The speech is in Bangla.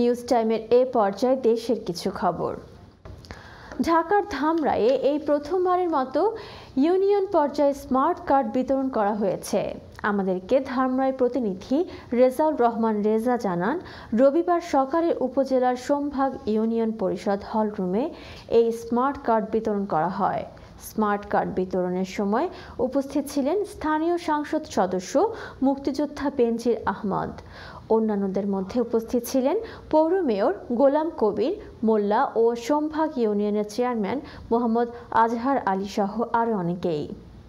নিউজ টাইমের এ পর্যায়ে দেশের কিছু খবর ঢাকার ধামরায়ে এই প্রথমবারের মতো ইউনিয়ন পর্যায়ে স্মার্ট কার্ড বিতরণ করা হয়েছে আমাদেরকে ধামরায় প্রতিনিধি রেজাউল রহমান রেজা জানান রবিবার সকালে উপজেলার সোমভাগ ইউনিয়ন পরিষদ হলরুমে এই স্মার্ট কার্ড বিতরণ করা হয় স্মার্ট কার্ড বিতরণের সময় উপস্থিত ছিলেন স্থানীয় সংসদ সদস্য মুক্তিযোদ্ধা বেনজির আহমদ অন্যান্যদের মধ্যে উপস্থিত ছিলেন পৌর মেয়র গোলাম কবির মোল্লা ও সোমভাগ ইউনিয়নের চেয়ারম্যান মোহাম্মদ আজহার আলী সহ আরও অনেকেই